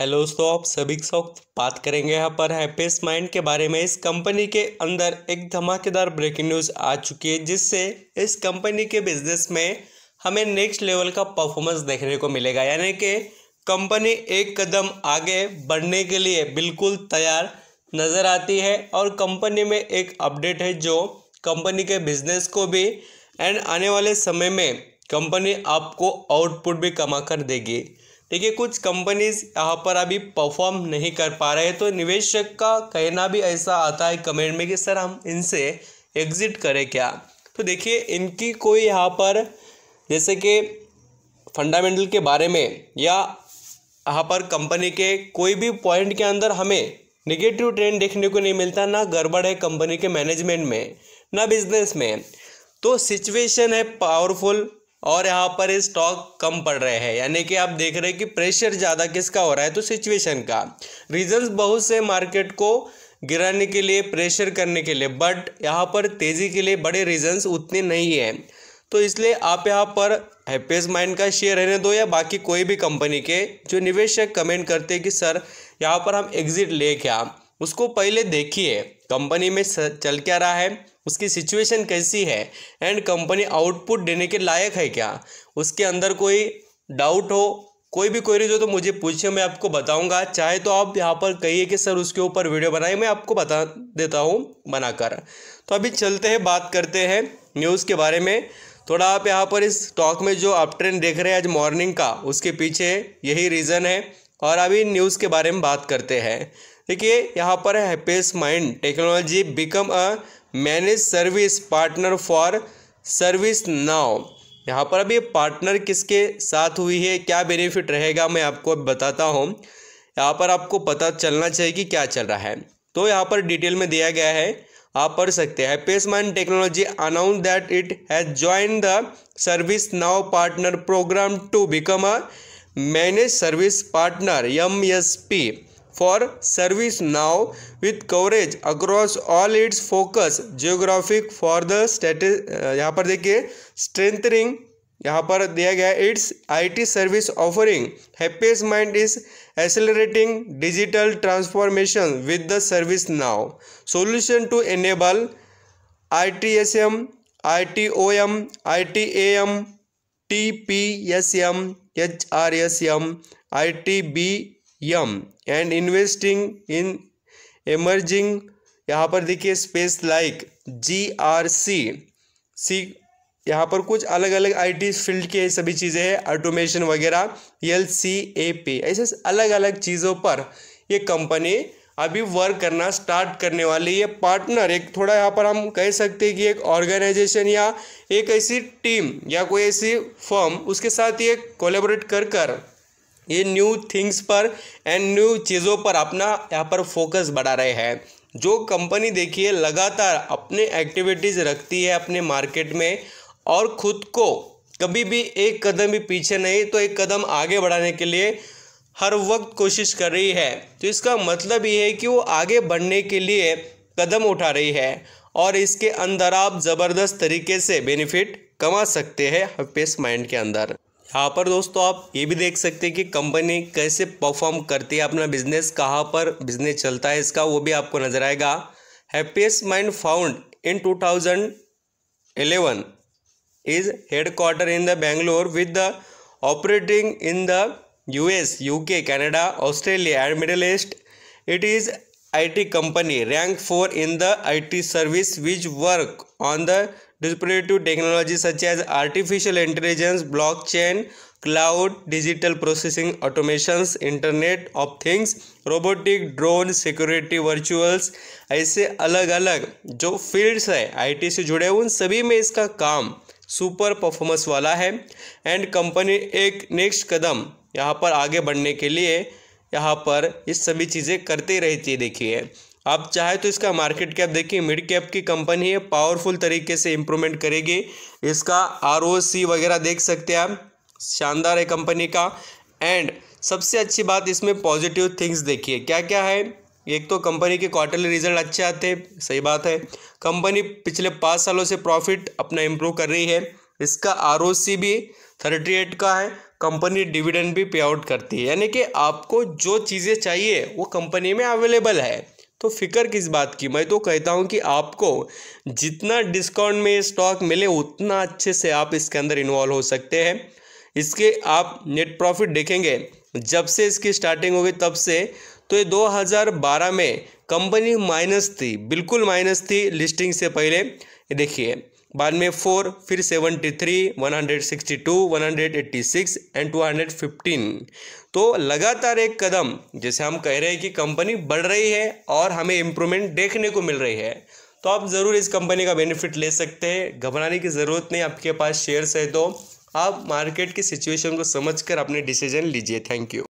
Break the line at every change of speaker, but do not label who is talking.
hello दोस्तों आप सभी के साथ बात करेंगे यहाँ पर हैप्पीस माइंड के बारे में इस कंपनी के अंदर एक धमाकेदार ब्रेकिंग न्यूज़ आ चुकी है जिससे इस कंपनी के बिजनेस में हमें नेक्स्ट लेवल का परफॉर्मेंस देखने को मिलेगा यानी कि कंपनी एक कदम आगे बढ़ने के लिए बिल्कुल तैयार नज़र आती है और कंपनी में एक अपडेट है जो कंपनी के बिजनेस को भी एंड आने वाले समय में कंपनी आपको आउटपुट भी कमा कर देगी ठीक है कुछ कंपनीज यहाँ पर अभी परफॉर्म नहीं कर पा रहे तो निवेशक का कहना भी ऐसा आता है कमेंट में कि सर हम इनसे एग्ज़िट करें क्या तो देखिए इनकी कोई यहाँ पर जैसे कि फंडामेंटल के बारे में या यहाँ पर कंपनी के कोई भी पॉइंट के अंदर हमें निगेटिव ट्रेंड देखने को नहीं मिलता ना गड़बड़ है कंपनी के मैनेजमेंट में ना बिजनेस में तो सिचुएशन है पावरफुल और यहाँ पर स्टॉक कम पड़ रहे हैं यानी कि आप देख रहे हैं कि प्रेशर ज़्यादा किसका हो रहा है तो सिचुएशन का रीजंस बहुत से मार्केट को गिराने के लिए प्रेशर करने के लिए बट यहाँ पर तेज़ी के लिए बड़े रीजंस उतने नहीं हैं तो इसलिए आप यहाँ पर हैप्पीज माइंड का शेयर रहने दो या बाकी कोई भी कंपनी के जो निवेशक कमेंट करते हैं कि सर यहाँ पर हम एग्ज़िट ले क्या उसको पहले देखिए कंपनी में चल क्या रहा है उसकी सिचुएशन कैसी है एंड कंपनी आउटपुट देने के लायक है क्या उसके अंदर कोई डाउट हो कोई भी क्वेरीज हो तो मुझे पूछिए मैं आपको बताऊंगा चाहे तो आप यहाँ पर कहिए कि सर उसके ऊपर वीडियो बनाए मैं आपको बता देता हूँ बनाकर तो अभी चलते हैं बात करते हैं न्यूज़ के बारे में थोड़ा आप यहाँ पर इस टॉक में जो आप ट्रेंड देख रहे हैं आज मॉर्निंग का उसके पीछे यही रीज़न है और अभी न्यूज़ के बारे में बात करते हैं देखिए यहाँ पर happiest mind technology become a manage service partner for service now यहाँ पर अभी पार्टनर किसके साथ हुई है क्या बेनिफिट रहेगा मैं आपको बताता हूँ यहाँ पर आपको पता चलना चाहिए कि क्या चल रहा है तो यहाँ पर डिटेल में दिया गया है आप पढ़ सकते हैं pace paceman technology announce that it has join the service now partner program to become a manage service partner M S P for service now with coverage across all its focus geographic for the state यहाँ पर देखिए strengthening यहाँ पर दिया गया its I T service offering happiest mind is accelerating digital transformation with the service now solution to enable I I I T T T T S S M M M M O P H R S M I T B M and investing in emerging यहाँ पर देखिए space like G R C C यहाँ पर कुछ अलग अलग IT field के सभी चीज़ें हैं ऑटोमेशन वगैरह एल सी ए पी ऐसे अलग अलग चीज़ों पर ये कंपनी अभी वर्क करना स्टार्ट करने वाली है पार्टनर एक थोड़ा यहाँ पर हम कह सकते हैं कि एक ऑर्गेनाइजेशन या एक ऐसी टीम या कोई ऐसी फर्म उसके साथ ये कोलेबोरेट कर कर ये न्यू थिंग्स पर एंड न्यू चीज़ों पर अपना यहाँ पर फोकस बढ़ा रहे हैं जो कंपनी देखिए लगातार अपने एक्टिविटीज़ रखती है अपने मार्केट में और ख़ुद को कभी भी एक कदम भी पीछे नहीं तो एक कदम आगे बढ़ाने के लिए हर वक्त कोशिश कर रही है तो इसका मतलब ये है कि वो आगे बढ़ने के लिए कदम उठा रही है और इसके अंदर आप ज़बरदस्त तरीके से बेनिफिट कमा सकते हैं हपेस माइंड के अंदर यहाँ पर दोस्तों आप ये भी देख सकते हैं कि कंपनी कैसे परफॉर्म करती है अपना बिजनेस कहाँ पर बिजनेस चलता है इसका वो भी आपको नजर आएगा happiest mind found in 2011 thousand eleven is headquarter in the Bangalore with the operating in the US UK Canada Australia and middle east it is I T company rank four in the I T service which work on the disruptive technology such as artificial intelligence blockchain cloud digital processing automations internet of things robotic drone security virtuals ऐसे अलग अलग जो fields है I T से जुड़े उन सभी में इसका काम सुपर परफॉर्मेंस वाला है एंड कंपनी एक नेक्स्ट कदम यहाँ पर आगे बढ़ने के लिए यहाँ पर ये सभी चीज़ें करते रहती है देखिए आप चाहे तो इसका मार्केट कैप देखिए मिड कैप की कंपनी है पावरफुल तरीके से इम्प्रूवमेंट करेगी इसका आर वगैरह देख सकते हैं आप शानदार है कंपनी का एंड सबसे अच्छी बात इसमें पॉजिटिव थिंग्स देखिए क्या क्या है एक तो कंपनी के क्वार्टरली रिजल्ट अच्छे आते हैं सही बात है कंपनी पिछले पाँच सालों से प्रॉफिट अपना इम्प्रूव कर रही है इसका आर भी थर्टी एट का है कंपनी डिविडेंड भी पे आउट करती है यानी कि आपको जो चीज़ें चाहिए वो कंपनी में अवेलेबल है तो फिक्र किस बात की मैं तो कहता हूँ कि आपको जितना डिस्काउंट में स्टॉक मिले उतना अच्छे से आप इसके अंदर इन्वॉल्व हो सकते हैं इसके आप नेट प्रॉफिट देखेंगे जब से इसकी स्टार्टिंग होगी तब से तो ये 2012 में कंपनी माइनस थी बिल्कुल माइनस थी लिस्टिंग से पहले देखिए बाद में फोर फिर seventy three one hundred sixty two one hundred eighty six and two hundred fifteen तो लगातार एक कदम जैसे हम कह रहे हैं कि कंपनी बढ़ रही है और हमें इम्प्रूवमेंट देखने को मिल रही है तो आप ज़रूर इस कंपनी का बेनिफिट ले सकते हैं घबराने की ज़रूरत नहीं आपके पास शेयर्स है तो आप मार्केट की सिचुएशन को कर अपने डिसीजन लीजिए थैंक यू